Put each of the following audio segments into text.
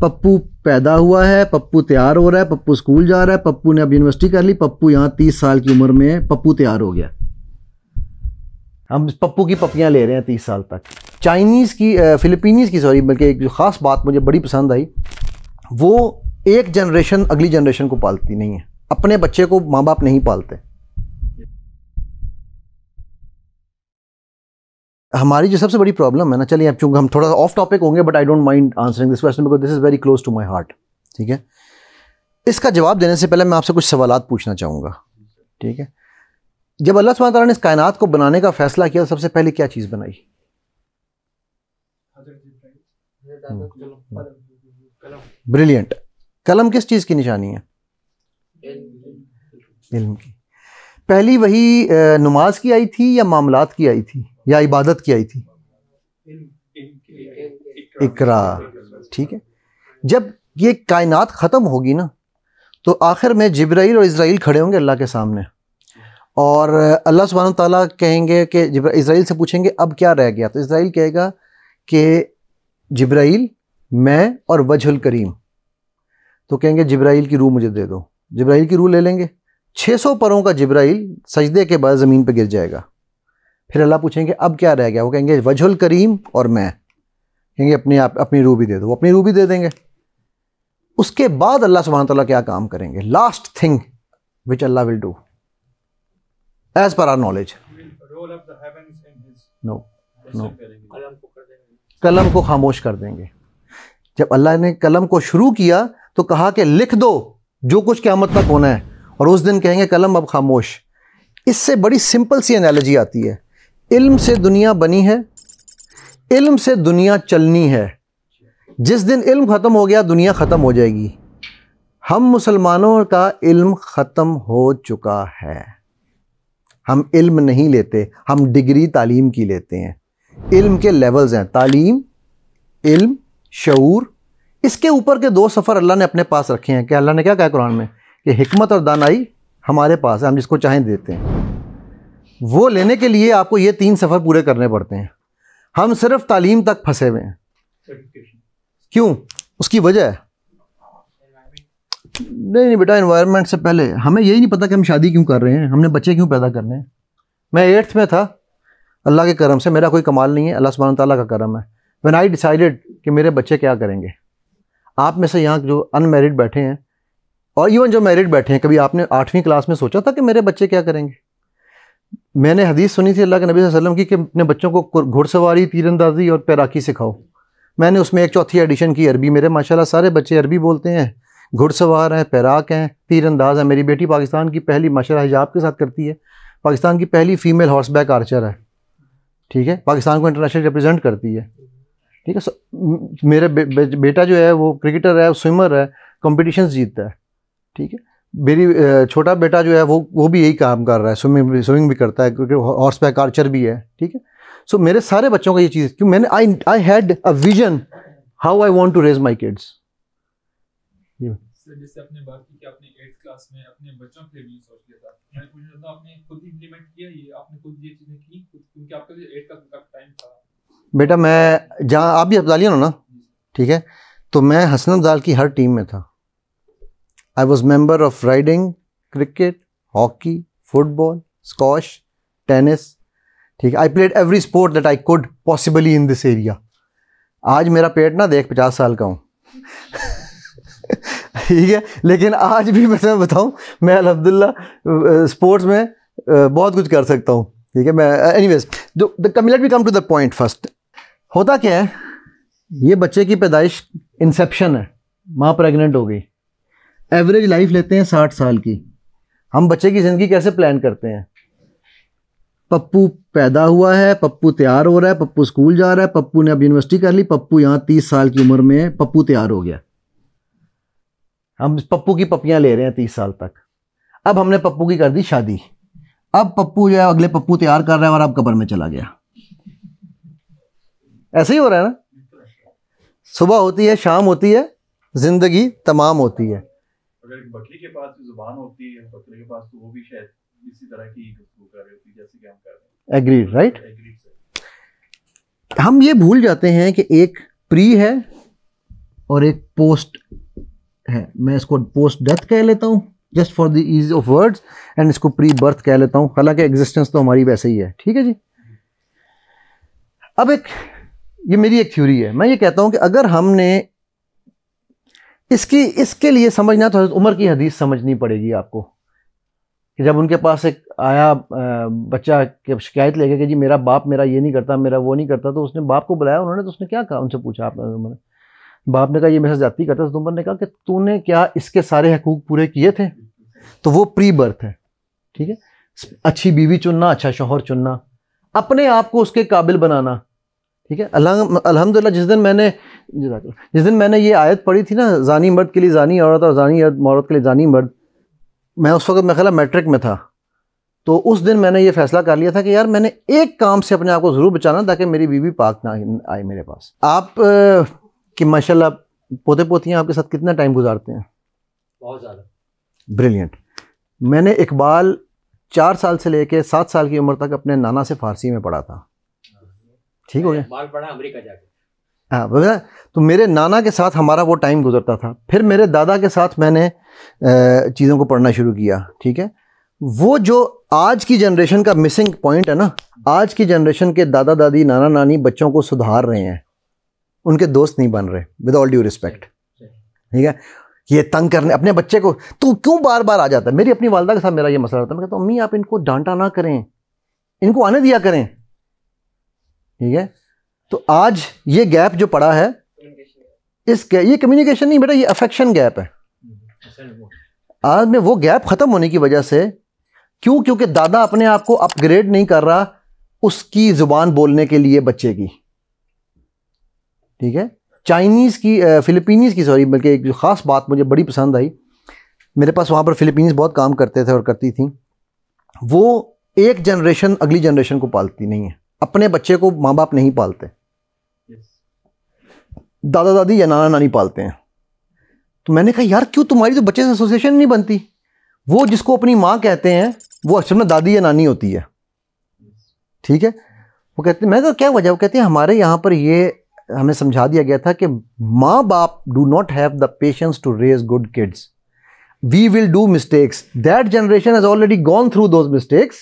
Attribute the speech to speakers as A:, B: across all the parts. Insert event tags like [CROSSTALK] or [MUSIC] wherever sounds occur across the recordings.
A: पप्पू पैदा हुआ है पप्पू तैयार हो रहा है पप्पू स्कूल जा रहा है पप्पू ने अब यूनिवर्सिटी कर ली पप्पू यहाँ तीस साल की उम्र में पप्पू तैयार हो गया हम पप्पू की पपियाँ ले रहे हैं तीस साल तक चाइनीज़ की फिलिपीनीज़ की सॉरी बल्कि एक जो ख़ास बात मुझे बड़ी पसंद आई वो एक जनरेशन अगली जनरेशन को पालती नहीं है अपने बच्चे को माँ बाप नहीं पालते हमारी जो सबसे बड़ी प्रॉब्लम है ना चलिए अब चूंकि हम थोड़ा सा ऑफ टॉपिक होंगे but I don't mind answering this question because this is very close to my heart ठीक है इसका जवाब देने से पहले मैं आपसे कुछ सवाल पूछना चाहूँगा ठीक है जब अल्लाह सुबह ने इस कायनात को बनाने का फैसला किया तो सबसे पहले क्या चीज़ बनाई ब्रिलियंट हम्म। कलम किस चीज़ की निशानी है इल्म की पहली वही नमाज की आई थी या मामलात की आई थी या इबादत की आई थी इकरा ठीक है जब ये कायनात ख़त्म होगी ना तो आखिर में जब्राइल और इसराइल खड़े होंगे अल्लाह के सामने और अल्लाह सुबहान ताला कहेंगे कि इसराइल से पूछेंगे अब क्या रह गया तो इसराइल कहेगा कि जब्राइल मैं और वजहल करीम तो कहेंगे जब्राइल की रूह मुझे दे दो जब्राइल की रूह ले लेंगे 600 परों का जब्राइल सजदे के बाद ज़मीन पर गिर जाएगा फिर अल्लाह पूछेंगे अब क्या रह गया वो कहेंगे वजुल करीम और मैं कहेंगे अपनी आप अपनी रूबी भी दे दो वो अपनी रूबी भी दे देंगे उसके बाद अल्लाह सुबहान तला क्या काम करेंगे last thing which Allah will do as per our knowledge no no कलम को खामोश कर देंगे जब अल्लाह ने कलम को शुरू किया तो कहा कि लिख दो जो कुछ क्यामत तक होना है और उस दिन कहेंगे कलम अब खामोश इससे बड़ी सिंपल सी एनालॉजी आती है इल्म से दुनिया बनी है इल्म से दुनिया चलनी है जिस दिन इल्म ख़त्म हो गया दुनिया ख़त्म हो जाएगी हम मुसलमानों का इल्म ख़त्म हो चुका है हम इल्म नहीं लेते हम डिग्री तालीम की लेते हैं इल्म के लेवल्स हैं तालीम इल्म शूर इसके ऊपर के दो सफ़र अल्लाह ने अपने पास रखे हैं कि अल्लाह ने क्या कहा कुरान में कि हमत और दानाई हमारे पास है हम जिसको चाहें देते हैं वो लेने के लिए आपको ये तीन सफ़र पूरे करने पड़ते हैं हम सिर्फ तालीम तक फंसे हुए हैं क्यों उसकी वजह है नहीं नहीं बेटा इन्वायरमेंट से पहले हमें यही नहीं पता कि हम शादी क्यों कर रहे हैं हमने बच्चे क्यों पैदा करने हैं मैं एट्थ में था अल्लाह के करम से मेरा कोई कमाल नहीं है अल्लाह सुबहान ताली का करम है वन आई डिसाइडेड कि मेरे बच्चे क्या करेंगे आप में से यहाँ जो अनमेरिड बैठे हैं और इवन जो मैरिड बैठे हैं कभी आपने आठवीं क्लास में सोचा था कि मेरे बच्चे क्या करेंगे मैंने हदीस सुनी थी अल्लाह के नबी वसल्लम की कि अपने बच्चों को घुड़सवारी तीरंदाजी और पैराकी सिखाओ मैंने उसमें एक चौथी एडिशन की अरबी मेरे माशाल्लाह सारे बच्चे अरबी बोलते हैं घुड़सवार हैं पैराक हैं तीरंदाज हैं मेरी बेटी पाकिस्तान की पहली माशा हिजाब के साथ करती है पाकिस्तान की पहली फ़ीमेल हॉर्सबैक आर्चर है ठीक है पाकिस्तान को इंटरनेशनल रिप्रजेंट करती है ठीक है मेरा बेटा जो है वो क्रिकेटर है स्विमर है कॉम्पिटिशन जीतता है ठीक है मेरी छोटा बेटा जो है वो वो भी यही काम कर रहा है स्विमिंग स्विमिंग भी करता है क्योंकि हॉर्स पैक आर्चर भी है ठीक है सो मेरे सारे बच्चों का ये चीज़ क्योंकि मैंने I I had a vision how I want to raise my kids बेटा मैं जहाँ आप भी अब्दालियन हो ना ठीक है तो मैं हसन दाल की हर टीम में था I was member of riding, cricket, hockey, football, squash, tennis. ठीक है I played every sport that I could possibly in this area आज मेरा पेट ना देख पचास साल का हूँ [LAUGHS] ठीक है लेकिन आज भी मैं तुम्हें बताऊँ मैं अलहमदिल्ला स्पोर्ट्स में बहुत कुछ कर सकता हूँ ठीक है मैं anyways let be come to the point first होता क्या है ये बच्चे की पैदाइश इंसेप्शन है माँ प्रेगनेंट हो गई एवरेज लाइफ लेते हैं साठ साल की हम बच्चे की ज़िंदगी कैसे प्लान करते हैं पप्पू पैदा हुआ है पप्पू तैयार हो रहा है पप्पू स्कूल जा रहा है पप्पू ने अब यूनिवर्सिटी कर ली पप्पू यहाँ तीस साल की उम्र में पप्पू तैयार हो गया हम पप्पू की पपियाँ ले रहे हैं तीस साल तक अब हमने पप्पू की कर दी शादी अब पप्पू जो है अगले पप्पू तैयार कर रहा है और अब कबर में चला गया ऐसे ही हो रहा है ना सुबह होती है शाम होती है ज़िंदगी तमाम होती है अगर एक बकरी के पास भी जुबान होती है बकरे के पास तो वो भी शायद इसी तरह की गुफ्तगू कर रही होती है जैसे कि हम कर रहे हैं एग्रीड राइट एग्रीड हम ये भूल जाते हैं कि एक प्री है और एक पोस्ट है मैं इसको पोस्ट डेथ कह लेता हूँ just for the ease of words and इसको प्री बर्थ कह लेता हूँ हालांकि एग्जिस्टेंस तो हमारी वैसे ही है ठीक है जी अब एक ये मेरी एक थ्योरी है मैं ये कहता हूँ कि अगर हमने इसकी इसके लिए समझना तो हजरत उमर की हदीस समझनी पड़ेगी आपको कि जब उनके पास एक आया बच्चा के शिकायत लेके कि जी मेरा बाप मेरा ये नहीं करता मेरा वो नहीं करता तो उसने बाप को बुलाया उन्होंने तो उसने क्या कहा उनसे पूछा आपने उमर बाप ने कहा ये मेरे जाती करता तो उमर ने कहा कि तूने क्या इसके सारे हकूक पूरे किए थे तो वो प्री बर्थ है ठीक है अच्छी बीवी चुनना अच्छा शोहर चुनना अपने आप को उसके काबिल बनाना ठीक है अलहमदिल्ला जिस दिन मैंने जिस दिन मैंने ये आयत पढ़ी थी ना जानी मर्द के लिए जानी औरत और जानी औरत के लिए जानी मर्द मैं उस वक्त मेरा ख्याल मैट्रिक में था तो उस दिन मैंने ये फैसला कर लिया था कि यार मैंने एक काम से अपने आप को ज़रूर बचाना ताकि मेरी बीवी पाक ना आए मेरे पास आप कि माशाल्लाह पोते पोतियाँ आपके साथ कितना टाइम गुजारते हैं बहुत ज़्यादा ब्रिलियंट मैंने इकबाल चार साल से लेके सात साल की उम्र तक अपने नाना से फ़ारसी में पढ़ा था ठीक हो गया माल पड़ा अमेरिका जाके हाँ तो मेरे नाना के साथ हमारा वो टाइम गुजरता था फिर मेरे दादा के साथ मैंने चीज़ों को पढ़ना शुरू किया ठीक है वो जो आज की जनरेशन का मिसिंग पॉइंट है ना आज की जनरेशन के दादा दादी नाना नानी बच्चों को सुधार रहे हैं उनके दोस्त नहीं बन रहे विद ऑल ड्यू रिस्पेक्ट ठीक है ये तंग करने अपने बच्चे को तू क्यों बार बार आ जाता है मेरी अपनी वालदा के साथ मेरा ये मसला रहता है मैं कहता हूँ अम्मी आप इनको डांटा ना करें इनको आने दिया करें ठीक है तो आज ये गैप जो पड़ा है इस ये कम्युनिकेशन नहीं बेटा ये अफेक्शन गैप है आज में वो गैप ख़त्म होने की वजह से क्यों क्योंकि दादा अपने आप को अपग्रेड नहीं कर रहा उसकी ज़ुबान बोलने के लिए बच्चे की ठीक है चाइनीज़ की फ़िलिपीनीज़ की सॉरी बल्कि एक जो ख़ास बात मुझे बड़ी पसंद आई मेरे पास वहाँ पर फ़िलिपीनीज़ बहुत काम करते थे और करती थी वो एक जनरेशन अगली जनरेशन को पालती नहीं है अपने बच्चे को माँ बाप नहीं पालते दादा दादी या नाना नानी पालते हैं तो मैंने कहा यार क्यों तुम्हारी तो बच्चे से एसोसिएशन नहीं बनती वो जिसको अपनी माँ कहते हैं वो असल में दादी या नानी होती है ठीक है वो कहते हैं मैं कहा क्या वजह वो कहते हैं हमारे यहाँ पर ये हमें समझा दिया गया था कि माँ बाप do not have the patience to raise good kids we will do mistakes that generation has already gone through those mistakes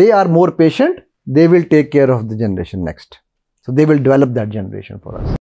A: they are more patient they will take care of the generation next. So they will develop that generation for us.